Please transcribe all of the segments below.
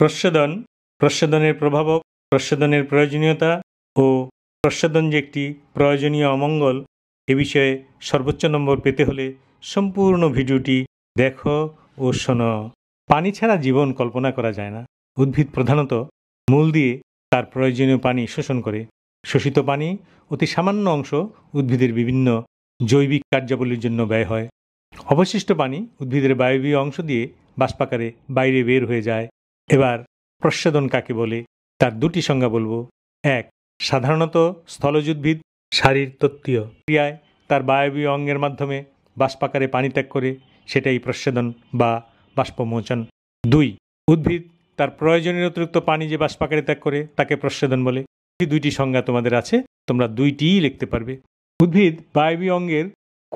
প্রশ্বেদন প্রশ্বেদনের প্রভাবক প্রশ্বেদনের প্রয়োজনীয়তা ও প্রশ্বেদন যে একটি প্রয়োজনীয় অমঙ্গল এ বিষয়ে সর্বোচ্চ নম্বর পেতে হলে সম্পূর্ণ ভিডিওটি দেখো ও শোনো পানি ছাড়া জীবন কল্পনা করা যায় না উদ্ভিদ প্রধানত মূল দিয়ে তার প্রয়োজনীয় পানি শোষণ করে শোষিত পানি অতি সামান্য অংশ উদ্ভিদের বিভিন্ন জৈবিক কার্যাবলীর জন্য ব্যয় হয় অবশিষ্ট পানি উদ্ভিদের বায়বীয় অংশ দিয়ে বাষ্পাকারে বাইরে বের হয়ে যায় এবার প্রশ্বেদন কাকে বলে তার দুটি সংজ্ঞা বলবো এক সাধারণত স্থলজ উদ্ভিদ শারীর তত্ত্বীয় ক্রিয়ায় তার বায়বীয় অঙ্গের মাধ্যমে বাষ্পাকারে পানি ত্যাগ করে সেটাই প্রশ্বেদন বা বাষ্পমোচন দুই উদ্ভিদ তার প্রয়োজনীয় অতিরিক্ত পানি যে বাষ্পাকারে ত্যাগ করে তাকে প্রশ্বেদন বলে এই দুইটি সংজ্ঞা তোমাদের আছে তোমরা দুইটিই লিখতে পারবে উদ্ভিদ বায়বীয় অঙ্গের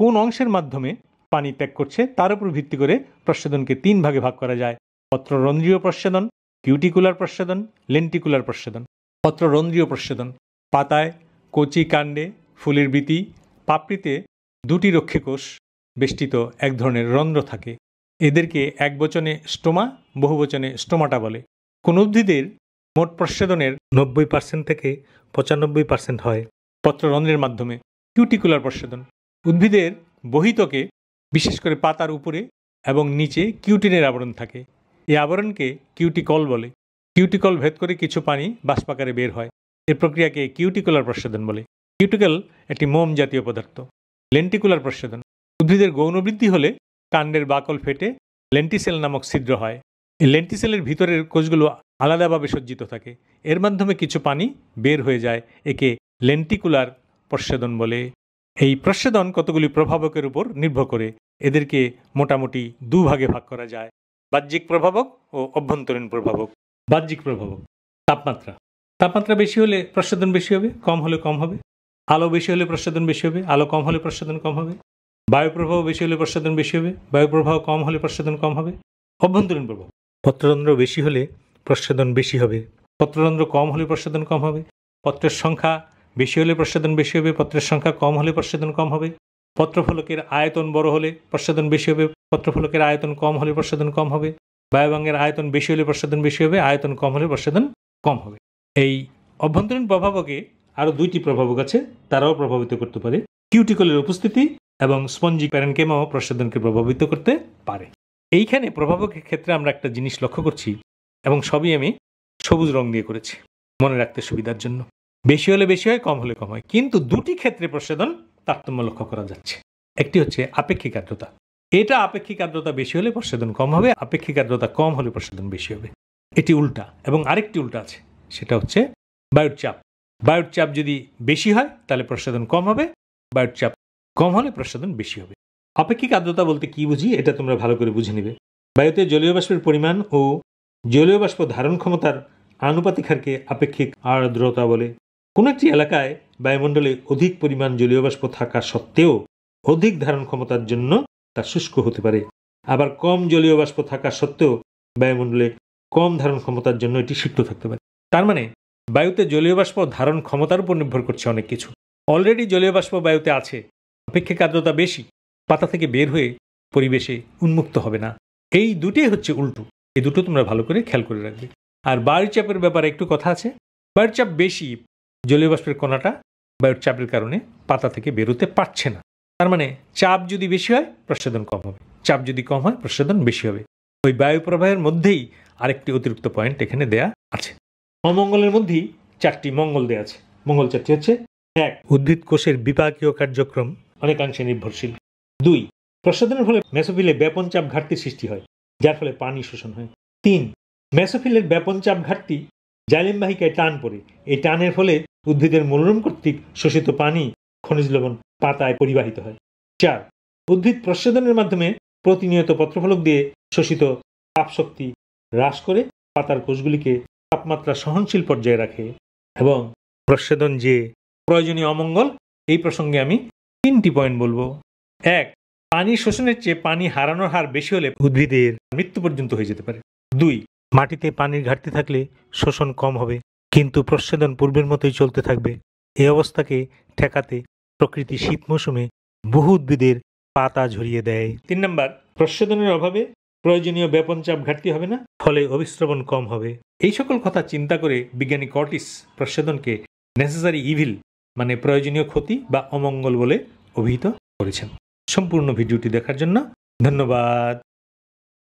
কোন অংশের মাধ্যমে পানি ত্যাগ করছে তার উপর ভিত্তি করে প্রশ্বেদনকে তিন ভাগে ভাগ করা যায় পত্ররন্দ্রীয় প্রচ্ছেদন কিউটিকুলার প্রচ্ছেদন লেন্টিকুলার প্রচ্ছেদন পত্ররন্দ্রীয় প্রসেদন পাতায় কচি কাণ্ডে ফুলের বীতি পাপড়িতে দুটি রক্ষীকোষ বেষ্টিত এক ধরনের রন্ধ্র থাকে এদেরকে এক বচনে স্টোমা বহুবচনে স্টোমাটা বলে কোন উদ্ভিদের মোট প্রসেদনের নব্বই পার্সেন্ট থেকে পঁচানব্বই পার্সেন্ট হয় পত্ররন্ধ্রের মাধ্যমে কিউটিকুলার প্রসেদন উদ্ভিদের বহিতকে বিশেষ করে পাতার উপরে এবং নিচে কিউটিনের আবরণ থাকে এই আবরণকে কিউটিকল বলে কিউটিকল ভেদ করে কিছু পানি বাষ্পাকারে বের হয় এর প্রক্রিয়াকে কিউটিকুলার প্রসাদন বলে কিউটিকল একটি মোম জাতীয় পদার্থ লেন্টিকুলার প্রসাদন উদ্ভিদের গৌণবৃদ্ধি হলে কাণ্ডের বাকল ফেটে লেন্টিসেল নামক ছিদ্র হয় এই লেন্টিসেলের ভিতরের কোষগুলো আলাদাভাবে সজ্জিত থাকে এর মাধ্যমে কিছু পানি বের হয়ে যায় একে লেন্টিকুলার প্রসাদন বলে এই প্রসাদন কতগুলি প্রভাবকের উপর নির্ভর করে এদেরকে মোটামুটি দুভাগে ভাগ করা যায় বাহ্যিক প্রভাবক ও অভ্যন্তরীণ প্রভাবক বাহ্যিক প্রভাবক তাপমাত্রা তাপমাত্রা বেশি হলে প্রসাদন বেশি হবে কম হলে কম হবে আলো বেশি হলে প্রসাদন বেশি হবে আলো কম হলে প্রসাদন কম হবে বায়ু প্রভাব বেশি হলে প্রসাদন বেশি হবে বায়ু প্রবাহ কম হলে প্রসাদন কম হবে অভ্যন্তরীণ প্রভাব পত্ররন্ধ্র বেশি হলে প্রসাদন বেশি হবে পত্ররন্ধ্র কম হলে প্রসাদন কম হবে পত্রের সংখ্যা বেশি হলে প্রসাদন বেশি হবে পত্রের সংখ্যা কম হলে প্রসাদন কম হবে পত্রফলকের আয়তন বড় হলে প্রসাধন বেশি হবে পত্রফলকের আয়তন কম হলে প্রসাধন কম হবে বায়ুবাঙ্গের আয়তন বেশি হলে প্রসাধন বেশি হবে আয়তন কম হলে প্রসাধন কম হবে এই অভ্যন্তরীণ প্রভাবকে আরও দুইটি প্রভাবক আছে তারাও প্রভাবিত করতে পারে কিউটিকলের উপস্থিতি এবং স্পঞ্জি প্যারেনকেমাও প্রসাধনকে প্রভাবিত করতে পারে এইখানে প্রভাবকের ক্ষেত্রে আমরা একটা জিনিস লক্ষ্য করছি এবং সবই আমি সবুজ রং দিয়ে করেছি মনে রাখতে সুবিধার জন্য বেশি হলে বেশি হয় কম হলে কম হয় কিন্তু দুটি ক্ষেত্রে প্রসাদন তারতম্য লক্ষ্য করা যাচ্ছে একটি হচ্ছে আপেক্ষিক আর্দ্রতা এটা আপেক্ষিক আর্দ্রতা বেশি হলে প্রসাদন কম হবে আপেক্ষিক আর্দ্রতা কম হলে প্রসাদন বেশি হবে এটি উল্টা এবং আরেকটি উল্টা আছে সেটা হচ্ছে বায়ুর চাপ বায়ুর চাপ যদি বেশি হয় তাহলে প্রসাদন কম হবে বায়ুর চাপ কম হলে প্রসাদন বেশি হবে আপেক্ষিক আর্দ্রতা বলতে কি বুঝি এটা তোমরা ভালো করে বুঝে নেবে বায়ুতে জলীয় বাষ্পের পরিমাণ ও জলীয় বাষ্প ধারণ ক্ষমতার আনুপাতিক হারকে আপেক্ষিক আর্দ্রতা বলে কোনো একটি এলাকায় বায়ুমণ্ডলে অধিক পরিমাণ জলীয় বাষ্প থাকা সত্ত্বেও অধিক ধারণ ক্ষমতার জন্য তা শুষ্ক হতে পারে আবার কম জলীয় বাষ্প থাকা সত্ত্বেও বায়ুমণ্ডলে কম ধারণ ক্ষমতার জন্য এটি সিক্ত থাকতে পারে তার মানে বায়ুতে জলীয় বাষ্প ধারণ ক্ষমতার উপর নির্ভর করছে অনেক কিছু অলরেডি জলীয় বাষ্প বায়ুতে আছে অপেক্ষিক আর্দ্রতা বেশি পাতা থেকে বের হয়ে পরিবেশে উন্মুক্ত হবে না এই দুটোই হচ্ছে উল্টো এই দুটো তোমরা ভালো করে খেয়াল করে রাখবে আর বায়ুচাপের ব্যাপারে একটু কথা আছে বায়ুচাপ বেশি জলীয় বাষ্পের কণাটা বায়ুর চাপের কারণে পাতা থেকে বেরোতে পারছে না তার মানে চাপ যদি বেশি হয় প্রসাদন কম হবে চাপ যদি কম হয় প্রসাদন বেশি হবে ওই বায়ু প্রবাহের মধ্যেই আরেকটি অতিরিক্ত পয়েন্ট এখানে দেয়া আছে অমঙ্গলের মধ্যেই চারটি মঙ্গল দেয়া আছে মঙ্গল চারটি হচ্ছে এক উদ্ভিদ কোষের বিপাকীয় কার্যক্রম অনেকাংশে নির্ভরশীল দুই প্রসাদনের ফলে মেসোফিলে ব্যাপন চাপ ঘাটতি সৃষ্টি হয় যার ফলে পানি শোষণ হয় তিন মেসোফিলের ব্যাপন চাপ ঘাটতি জালিমবাহিকায় টান পড়ে এই টানের ফলে উদ্ভিদের মনোরম কর্তৃক শোষিত পানি খনিজ লবণ পাতায় পরিবাহিত হয় চার উদ্ভিদ প্রচ্ছেদনের মাধ্যমে প্রতিনিয়ত পত্রফলক দিয়ে শোষিত তাপশক্তি হ্রাস করে পাতার কোষগুলিকে তাপমাত্রা সহনশীল পর্যায়ে রাখে এবং প্রচ্ছেদন যে প্রয়োজনীয় অমঙ্গল এই প্রসঙ্গে আমি তিনটি পয়েন্ট বলবো এক পানি শোষণের চেয়ে পানি হারানোর হার বেশি হলে উদ্ভিদের মৃত্যু পর্যন্ত হয়ে যেতে পারে দুই মাটিতে পানির ঘাটতি থাকলে শোষণ কম হবে কিন্তু প্রচ্ছেদন পূর্বের মতোই চলতে থাকবে এই অবস্থাকে ঠেকাতে প্রকৃতি শীত মৌসুমে বহু উদ্ভিদের পাতা ঝরিয়ে দেয় তিন নম্বর প্রচ্ছেদনের অভাবে প্রয়োজনীয় ব্যাপন চাপ ঘাটতি হবে না ফলে অভিশ্রবণ কম হবে এই সকল কথা চিন্তা করে বিজ্ঞানী কর্টিস প্রচ্ছেদনকে নেসেসারি ইভিল মানে প্রয়োজনীয় ক্ষতি বা অমঙ্গল বলে অভিহিত করেছেন সম্পূর্ণ ভিডিওটি দেখার জন্য ধন্যবাদ